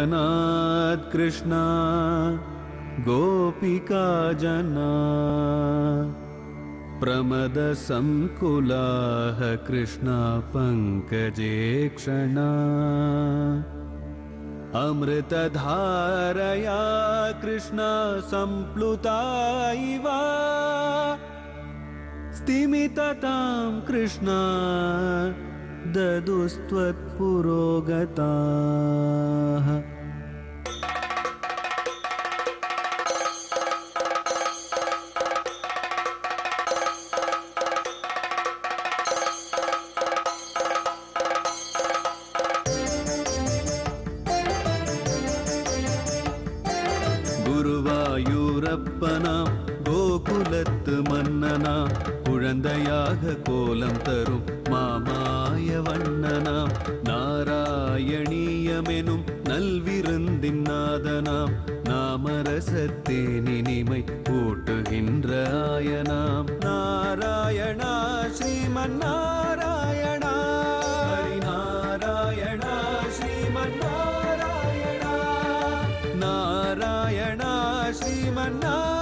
ना कृष्णा गोपिका जना प्रमद कृष्णा अमृतधारया कृष्णा सम्प्लुता इव स्तिमिततां कृष्णा ददुस्त्वत्पुरोगताः வண்ணனா குழந்தையாக கோலம் தரும் மாமாய வண்ணனாம் நாராயணியமெனும் நல்விருந்தின் நாதனாம் நாமரசத்தே நினிமை கூட்டுகின்ற ஆயனாம் நாராயணா ஸ்ரீமன் நாராயணா நாராயணா ஸ்ரீமன் நாராயணா நாராயணா ஸ்ரீமன் நாராயணா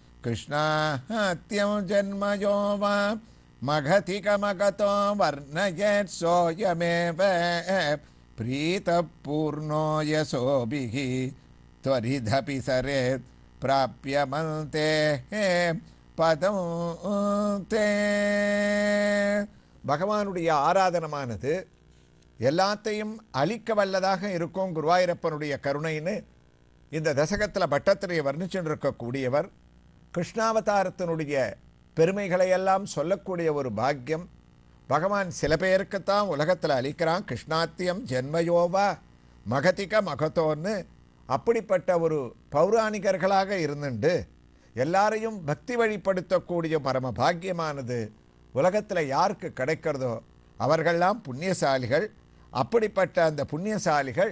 कृष्णात्यं மகதி वा मघतिकमगतो சோயமேவ सोऽयमेव प्रीतपूर्णो यशोभिः त्वरिदपि சரே प्राप्यमन्ते பதம் தே பகவானுடைய ஆராதனமானது எல்லாத்தையும் அழிக்க வல்லதாக இருக்கும் குருவாயூரப்பனுடைய கருணைன்னு இந்த தசகத்தில் பட்டத்திரையை வர்ணிச்சுட்டு இருக்கக்கூடியவர் கிருஷ்ணாவதாரத்தினுடைய பெருமைகளை எல்லாம் சொல்லக்கூடிய ஒரு பாக்கியம் பகவான் சில பேருக்குத்தான் உலகத்தில் அளிக்கிறான் கிருஷ்ணாத்தியம் ஜென்மயோவா மகதிக மகத்தோன்னு அப்படிப்பட்ட ஒரு பௌராணிகர்களாக இருந்துண்டு எல்லாரையும் பக்தி வழிப்படுத்தக்கூடிய பரம பாக்கியமானது உலகத்தில் யாருக்கு கிடைக்கிறதோ அவர்கள்லாம் புண்ணியசாலிகள் அப்படிப்பட்ட அந்த புண்ணியசாலிகள்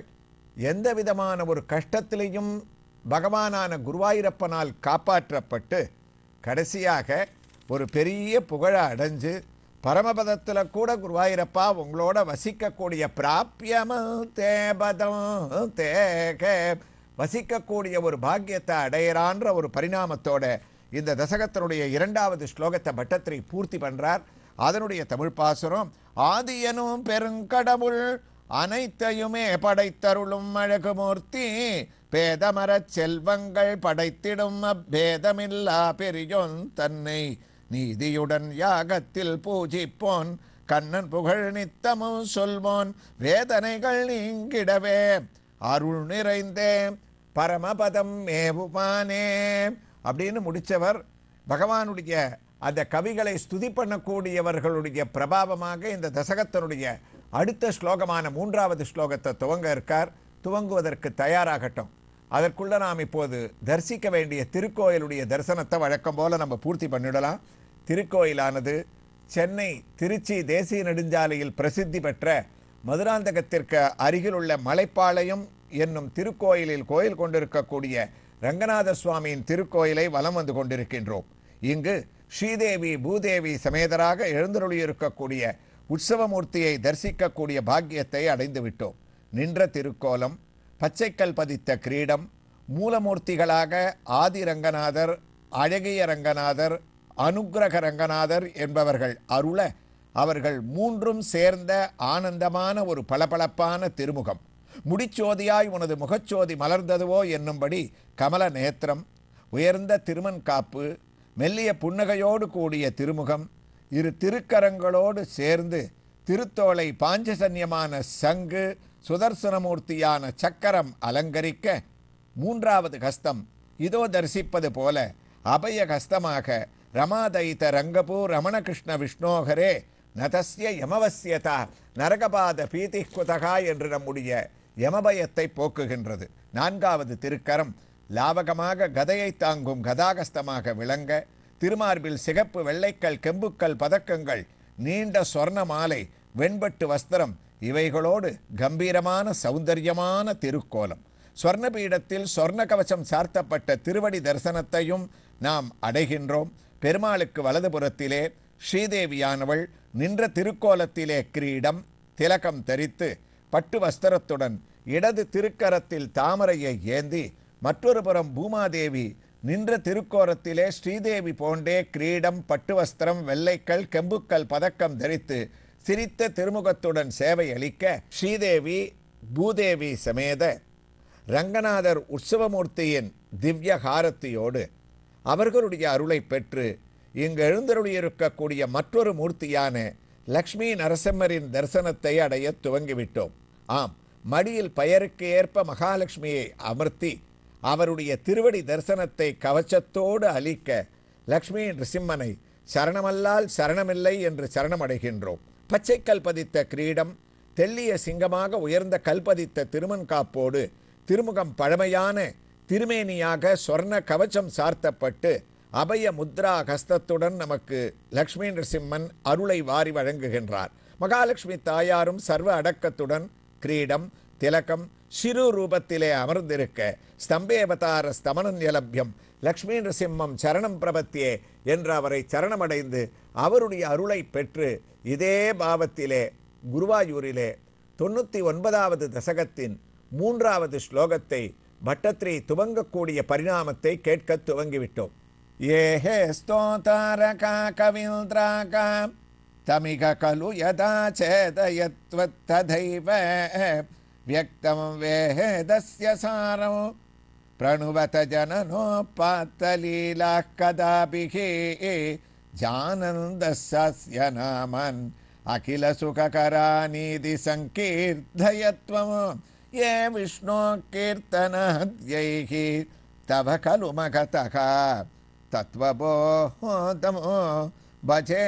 எந்த விதமான ஒரு கஷ்டத்திலையும் பகவானான குருவாயிரப்பனால் காப்பாற்றப்பட்டு கடைசியாக ஒரு பெரிய புகழை அடைஞ்சு பரமபதத்தில் கூட குருவாயிரப்பா உங்களோட வசிக்கக்கூடிய பிராபியமும் தேபதம் தேக வசிக்கக்கூடிய ஒரு பாக்கியத்தை அடையிறான்ற ஒரு பரிணாமத்தோட இந்த தசகத்தினுடைய இரண்டாவது ஸ்லோகத்தை பட்டத்திரை பூர்த்தி பண்ணுறார் அதனுடைய தமிழ் பாசுரம் ஆதியனும் பெருங்கடவுள் அனைத்தையுமே படைத்தருளும் அழகுமூர்த்தி பேதமரச் செல்வங்கள் படைத்திடும் அப்பேதமில்லா பெரியோன் தன்னை நீதியுடன் யாகத்தில் பூஜிப்போன் கண்ணன் புகழ் நித்தமும் சொல்வோன் வேதனைகள் நீங்கிடவே அருள் நிறைந்தே பரமபதம் மேவுமானே அப்படின்னு முடித்தவர் பகவானுடைய அந்த கவிகளை ஸ்துதி பண்ணக்கூடியவர்களுடைய பிரபாவமாக இந்த தசகத்தனுடைய அடுத்த ஸ்லோகமான மூன்றாவது ஸ்லோகத்தை துவங்க இருக்கார் துவங்குவதற்கு தயாராகட்டும் அதற்குள்ள நாம் இப்போது தரிசிக்க வேண்டிய திருக்கோயிலுடைய தரிசனத்தை வழக்கம் போல் நம்ம பூர்த்தி பண்ணிடலாம் திருக்கோயிலானது சென்னை திருச்சி தேசிய நெடுஞ்சாலையில் பிரசித்தி பெற்ற மதுராந்தகத்திற்கு அருகிலுள்ள மலைப்பாளையம் என்னும் திருக்கோயிலில் கோயில் கொண்டிருக்கக்கூடிய ரங்கநாத சுவாமியின் திருக்கோயிலை வலம் வந்து கொண்டிருக்கின்றோம் இங்கு ஸ்ரீதேவி பூதேவி சமேதராக எழுந்தருளியிருக்கக்கூடிய உற்சவமூர்த்தியை தரிசிக்கக்கூடிய பாக்கியத்தை விட்டோம் நின்ற திருக்கோலம் பச்சைக்கல் பதித்த கிரீடம் மூலமூர்த்திகளாக ஆதி ரங்கநாதர் அழகிய ரங்கநாதர் அனுக்கிரக ரங்கநாதர் என்பவர்கள் அருள அவர்கள் மூன்றும் சேர்ந்த ஆனந்தமான ஒரு பளபளப்பான திருமுகம் முடிச்சோதியாய் உனது முகச்சோதி மலர்ந்ததுவோ என்னும்படி கமல நேத்திரம் உயர்ந்த திருமன் காப்பு மெல்லிய புன்னகையோடு கூடிய திருமுகம் இரு திருக்கரங்களோடு சேர்ந்து திருத்தோலை பாஞ்சசன்யமான சங்கு சுதர்சனமூர்த்தியான சக்கரம் அலங்கரிக்க மூன்றாவது கஸ்தம் இதோ தரிசிப்பது போல அபய கஸ்தமாக ரமாதைத ரங்கபூ ரமணகிருஷ்ண விஷ்ணோகரே நதஸ்ய யமவசியதா நரகபாத பீதி குதகா என்று நம்முடைய யமபயத்தை போக்குகின்றது நான்காவது திருக்கரம் லாவகமாக கதையை தாங்கும் கதாகஸ்தமாக விளங்க திருமார்பில் சிகப்பு வெள்ளைக்கல் கெம்புக்கல் பதக்கங்கள் நீண்ட சொர்ண மாலை வெண்பட்டு வஸ்திரம் இவைகளோடு கம்பீரமான சௌந்தரியமான திருக்கோலம் சொர்ணபீடத்தில் சொர்ண கவசம் சார்த்தப்பட்ட திருவடி தரிசனத்தையும் நாம் அடைகின்றோம் பெருமாளுக்கு வலதுபுறத்திலே ஸ்ரீதேவியானவள் நின்ற திருக்கோலத்திலே கிரீடம் திலகம் தரித்து பட்டு வஸ்திரத்துடன் இடது திருக்கரத்தில் தாமரையை ஏந்தி மற்றொரு புறம் பூமாதேவி நின்ற திருக்கோரத்திலே ஸ்ரீதேவி போன்றே கிரீடம் பட்டுவஸ்திரம் வெள்ளைக்கல் கெம்புக்கல் பதக்கம் தரித்து சிரித்த திருமுகத்துடன் சேவை அளிக்க ஸ்ரீதேவி பூதேவி சமேத ரங்கநாதர் உற்சவமூர்த்தியின் திவ்ய ஹாரத்தியோடு அவர்களுடைய அருளை பெற்று இங்கு எழுந்தருளியிருக்கக்கூடிய மற்றொரு மூர்த்தியான லக்ஷ்மி நரசிம்மரின் தரிசனத்தை அடைய துவங்கிவிட்டோம் ஆம் மடியில் பெயருக்கு ஏற்ப மகாலட்சுமியை அமர்த்தி அவருடைய திருவடி தரிசனத்தை கவச்சத்தோடு அளிக்க லக்ஷ்மி நிருசிம்மனை சரணமல்லால் சரணமில்லை என்று சரணமடைகின்றோம் பச்சை கல்பதித்த கிரீடம் தெல்லிய சிங்கமாக உயர்ந்த கல்பதித்த திருமன் காப்போடு திருமுகம் பழமையான திருமேனியாக சொர்ண கவச்சம் சார்த்தப்பட்டு அபய முத்ரா கஸ்தத்துடன் நமக்கு லக்ஷ்மி நரசிம்மன் அருளை வாரி வழங்குகின்றார் மகாலட்சுமி தாயாரும் சர்வ அடக்கத்துடன் கிரீடம் திலக்கம் சிறு ரூபத்திலே அமர்ந்திருக்க ஸ்தம்பேவதார ஸ்தமனம் எலப்யம் லக்ஷ்மி நரசிம்மம் சரணம் பிரபத்தியே என்று அவரை சரணமடைந்து அவருடைய அருளை பெற்று இதே பாவத்திலே குருவாயூரிலே தொண்ணூற்றி ஒன்பதாவது தசகத்தின் மூன்றாவது ஸ்லோகத்தை பட்டத்ரி துவங்கக்கூடிய பரிணாமத்தை கேட்க துவங்கிவிட்டோம் ஏஹே ஸ்தோதாரகா கவிந்திராகாம் தமிக கலு யதா சேதயத்வத்ததைவ व्यक्तं वेदस्य सारम प्रणुवत कदा कदापि जानन्दस्य नामन् अखिलसुखकरानीति सङ्कीर्धयत्वम् ये विष्णो कीर्तनहद्यैः तव खलु मगतः भजे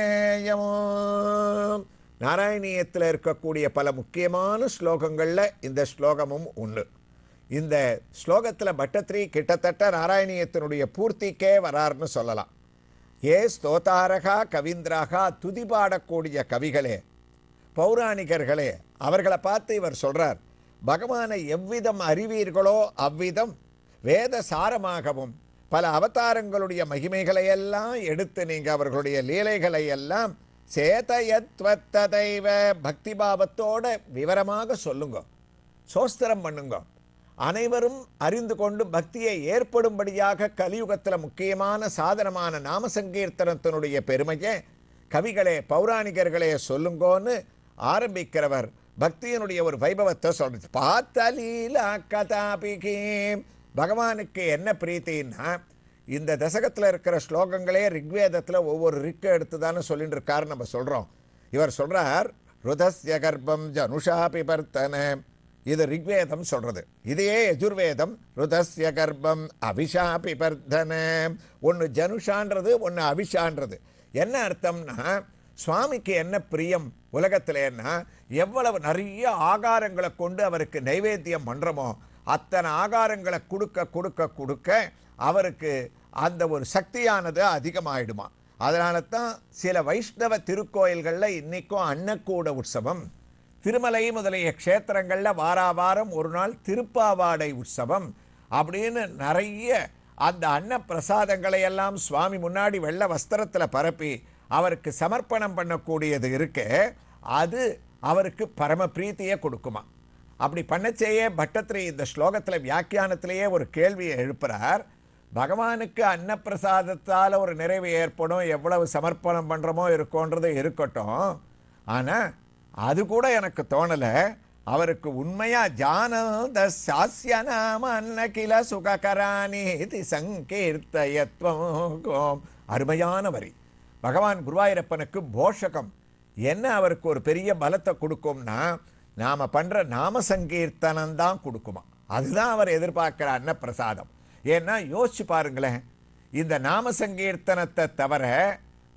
एयम நாராயணியத்தில் இருக்கக்கூடிய பல முக்கியமான ஸ்லோகங்களில் இந்த ஸ்லோகமும் ஒன்று இந்த ஸ்லோகத்தில் பட்டத்ரி கிட்டத்தட்ட நாராயணியத்தினுடைய பூர்த்திக்கே வராருன்னு சொல்லலாம் ஏ ஸ்தோதாரகா கவிந்திராகா துதி பாடக்கூடிய கவிகளே பௌராணிகர்களே அவர்களை பார்த்து இவர் சொல்கிறார் பகவானை எவ்விதம் அறிவீர்களோ அவ்விதம் வேத சாரமாகவும் பல அவதாரங்களுடைய மகிமைகளையெல்லாம் எடுத்து நீங்கள் அவர்களுடைய லீலைகளை எல்லாம் சேதயத்வத்ததைவ பக்திபாவத்தோட விவரமாக சொல்லுங்க சோஸ்திரம் பண்ணுங்க அனைவரும் அறிந்து கொண்டு பக்தியை ஏற்படும்படியாக கலியுகத்தில் முக்கியமான சாதனமான நாம சங்கீர்த்தனத்தினுடைய பெருமையை கவிகளே பௌராணிகர்களே சொல்லுங்கோன்னு ஆரம்பிக்கிறவர் பக்தியினுடைய ஒரு வைபவத்தை சொல்றது பார்த்தலீலா கதாபிகேம் பகவானுக்கு என்ன பிரீத்தின்னா இந்த தசகத்தில் இருக்கிற ஸ்லோகங்களே ரிக்வேதத்தில் ஒவ்வொரு ரிக்கு எடுத்துதான்னு சொல்லிட்டு இருக்காரு நம்ம சொல்கிறோம் இவர் சொல்கிறார் ருதஸ்ய கர்ப்பம் ஜனுஷா பிபர்த்தன இது ரிக்வேதம் சொல்கிறது இதையே எஜுர்வேதம் ருதஸ்ய கர்ப்பம் அவிஷா பிபர்த்தன ஒன்று ஜனுஷான்றது ஒன்று அபிஷான்றது என்ன அர்த்தம்னா சுவாமிக்கு என்ன பிரியம் உலகத்திலேன்னா எவ்வளவு நிறைய ஆகாரங்களை கொண்டு அவருக்கு நைவேத்தியம் பண்ணுறோமோ அத்தனை ஆகாரங்களை கொடுக்க கொடுக்க கொடுக்க அவருக்கு அந்த ஒரு சக்தியானது அதிகமாகிடுமா அதனால தான் சில வைஷ்ணவ திருக்கோயில்களில் இன்றைக்கும் அன்னக்கூட உற்சவம் திருமலை முதலிய க்ஷேத்திரங்களில் வாராவாரம் ஒரு நாள் திருப்பாவாடை உற்சவம் அப்படின்னு நிறைய அந்த அன்ன பிரசாதங்களை எல்லாம் சுவாமி முன்னாடி வெள்ள வஸ்திரத்தில் பரப்பி அவருக்கு சமர்ப்பணம் பண்ணக்கூடியது இருக்கு அது அவருக்கு பரம பிரீத்தியை கொடுக்குமா அப்படி பண்ணச்சேயே பட்டத்திரி இந்த ஸ்லோகத்தில் வியாக்கியானத்திலேயே ஒரு கேள்வியை எழுப்புகிறார் பகவானுக்கு அன்னப்பிரசாதத்தால் ஒரு நிறைவு ஏற்படும் எவ்வளவு சமர்ப்பணம் பண்ணுறோமோ இருக்கோன்றது இருக்கட்டும் ஆனால் அது கூட எனக்கு தோணலை அவருக்கு உண்மையாக ஜானந்த சாஸ்ய நாம அன்னகில சுககராணி சங்கீர்த்தயத்வம் அருமையான வரி பகவான் குருவாயூரப்பனுக்கு போஷகம் என்ன அவருக்கு ஒரு பெரிய பலத்தை கொடுக்கும்னா நாம் பண்ணுற நாம சங்கீர்த்தனம் தான் கொடுக்குமா அதுதான் அவர் எதிர்பார்க்குற அன்னப்பிரசாதம் ஏன்னா யோசிச்சு பாருங்களேன் இந்த நாம சங்கீர்த்தனத்தை தவிர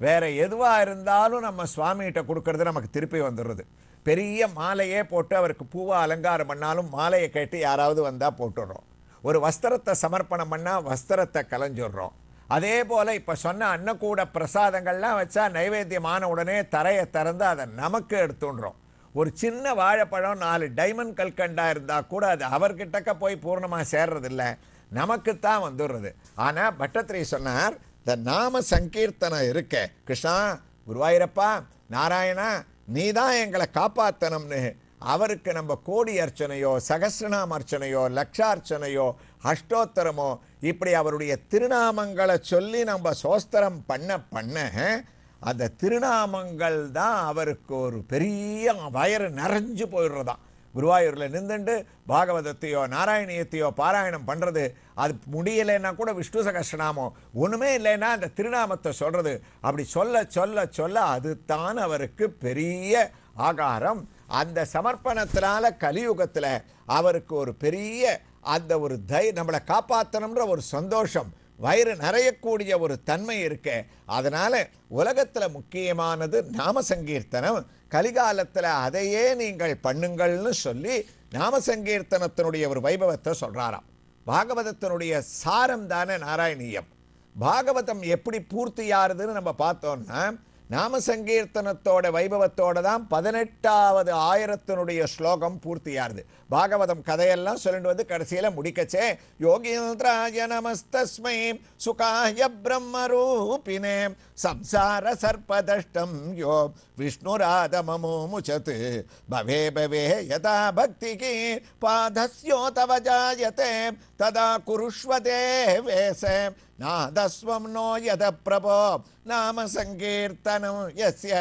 வேற எதுவாக இருந்தாலும் நம்ம சுவாமிகிட்ட கொடுக்கறது நமக்கு திருப்பி வந்துடுறது பெரிய மாலையே போட்டு அவருக்கு பூவாக அலங்காரம் பண்ணாலும் மாலையை கேட்டு யாராவது வந்தால் போட்டுடுறோம் ஒரு வஸ்திரத்தை சமர்ப்பணம் பண்ணால் வஸ்திரத்தை கலைஞ்சிடுறோம் அதே போல் இப்போ சொன்ன அன்னக்கூட பிரசாதங்கள்லாம் வச்சா நைவேத்தியமான உடனே தரையை திறந்து அதை நமக்கு எடுத்துடுறோம் ஒரு சின்ன வாழைப்பழம் நாலு டைமண்ட் கல்கண்டாக இருந்தால் கூட அது அவர்கிட்டக்க போய் பூர்ணமாக சேர்றதில்லை நமக்குத்தான் வந்துடுறது ஆனால் பட்டத்திரை சொன்னார் இந்த நாம சங்கீர்த்தனம் இருக்க கிருஷ்ணா குருவாயிரப்பா நாராயணா நீ தான் எங்களை காப்பாற்றணும்னு அவருக்கு நம்ம கோடி அர்ச்சனையோ சகசிரநாம அர்ச்சனையோ லட்சார்ச்சனையோ அஷ்டோத்தரமோ இப்படி அவருடைய திருநாமங்களை சொல்லி நம்ம சோஸ்தரம் பண்ண பண்ண அந்த திருநாமங்கள் தான் அவருக்கு ஒரு பெரிய வயறு நிறைஞ்சு போயிடுறதான் குருவாயூரில் நின்றுண்டு பாகவதத்தையோ நாராயணியத்தையோ பாராயணம் பண்ணுறது அது முடியலைன்னா கூட விஷ்ணு சகஸ்ரநாமம் ஒன்றுமே இல்லைன்னா அந்த திருநாமத்தை சொல்கிறது அப்படி சொல்ல சொல்ல சொல்ல தான் அவருக்கு பெரிய ஆகாரம் அந்த சமர்ப்பணத்தினால கலியுகத்தில் அவருக்கு ஒரு பெரிய அந்த ஒரு தை நம்மளை காப்பாற்றணுன்ற ஒரு சந்தோஷம் வயிறு நிறையக்கூடிய ஒரு தன்மை இருக்கு அதனால் உலகத்தில் முக்கியமானது நாம சங்கீர்த்தனம் கலிகாலத்தில் அதையே நீங்கள் பண்ணுங்கள்னு சொல்லி நாம சங்கீர்த்தனத்தினுடைய ஒரு வைபவத்தை சொல்கிறாராம் பாகவதத்தினுடைய சாரம் தானே நாராயணியம் பாகவதம் எப்படி பூர்த்தியாருதுன்னு நம்ம பார்த்தோம்னா நாம சங்கீர்த்தனத்தோட வைபவத்தோட தான் பதினெட்டாவது ஆயிரத்தினுடைய ஸ்லோகம் பூர்த்தியாருது பாகவதம் கதையெல்லாம் சொல்லிட்டு வந்து கடைசியில முடிக்கச்சே யோகீந்திராய நமஸ்தஸ்மை சுகாய பிரம்ம ரூபினே சம்சார சர்பதஷ்டம் யோ முச்சத்து பவே பவே யதா பக்திக்கு பாதஸ்யோ தவ ஜாயத்தே ததா குருஷ்வதே வேச நாதஸ்வம் நோ யத பிரபோ நாம சங்கீர்த்தனம் எஸ்ய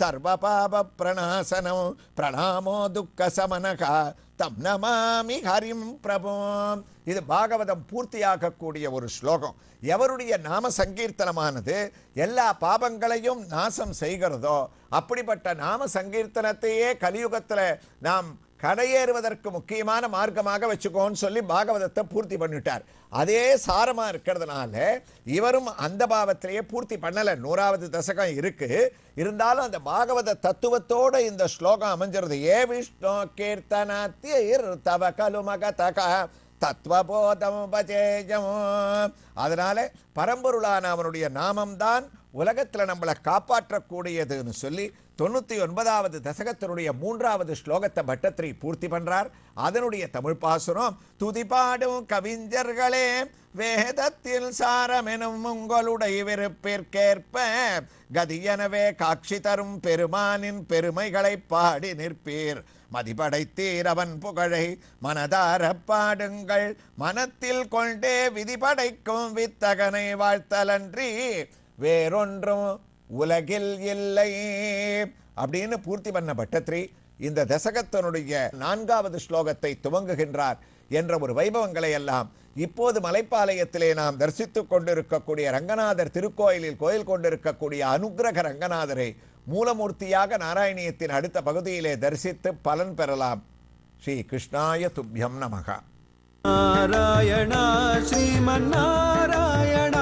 சர்வபாபப்பிரணாசனம் பிரணாமோ துக்க சமனகா தம் நமாமி ஹரிம் பிரபோம் இது பாகவதம் பூர்த்தியாகக்கூடிய ஒரு ஸ்லோகம் எவருடைய நாம சங்கீர்த்தனமானது எல்லா பாபங்களையும் நாசம் செய்கிறதோ அப்படிப்பட்ட நாம சங்கீர்த்தனத்தையே கலியுகத்தில் நாம் கடையேறுவதற்கு முக்கியமான மார்க்கமாக வச்சுக்கோன்னு சொல்லி பாகவதத்தை பூர்த்தி பண்ணிட்டார் அதே சாரமாக இருக்கிறதுனால இவரும் அந்த பாவத்திலேயே பூர்த்தி பண்ணலை நூறாவது தசகம் இருக்குது இருந்தாலும் அந்த பாகவத தத்துவத்தோடு இந்த ஸ்லோகம் அமைஞ்சிருது ஏ விஷ்ணு கீர்த்தனாத்தியர் தவ கலுமக தக தத்துவபோதம் உபஜேஜமோ அதனால் பரம்பொருளான அவனுடைய நாமம்தான் உலகத்தில் நம்மளை காப்பாற்றக்கூடியதுன்னு சொல்லி தொண்ணூற்றி ஒன்பதாவது தசகத்தினுடைய மூன்றாவது ஸ்லோகத்தை பட்டத்திரி பூர்த்தி பண்ணுறார் அதனுடைய தமிழ் பாசுரம் துதிபாடும் கவிஞர்களே வேதத்தில் சாரமெனும் உங்களுடைய விருப்பிற்கேற்ப கதியனவே காட்சி தரும் பெருமானின் பெருமைகளை பாடி நிற்பீர் மதிபடைத்தீர் அவன் புகழை மனதார பாடுங்கள் மனத்தில் கொண்டே விதிபடைக்கும் வித்தகனை வாழ்த்தலன்றி வேறொன்றும் உலகில் இல்லை அப்படின்னு பூர்த்தி பண்ண பட்டத்ரி இந்த தசகத்தனுடைய நான்காவது ஸ்லோகத்தை துவங்குகின்றார் என்ற ஒரு வைபவங்களை எல்லாம் இப்போது மலைப்பாளையத்திலே நாம் தரிசித்துக் கொண்டிருக்கக்கூடிய ரங்கநாதர் திருக்கோயிலில் கோயில் கொண்டிருக்கக்கூடிய அனுகிரக ரங்கநாதரை மூலமூர்த்தியாக நாராயணியத்தின் அடுத்த பகுதியிலே தரிசித்து பலன் பெறலாம் ஸ்ரீ கிருஷ்ணாய துப்யம் நமகா நாராயணா ஸ்ரீமன் நாராயண